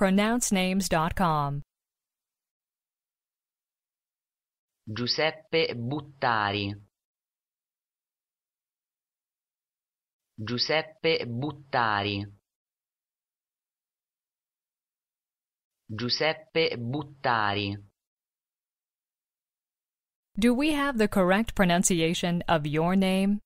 pronouncenames.com. Giuseppe Buttari Giuseppe Buttari Giuseppe Buttari Do we have the correct pronunciation of your name?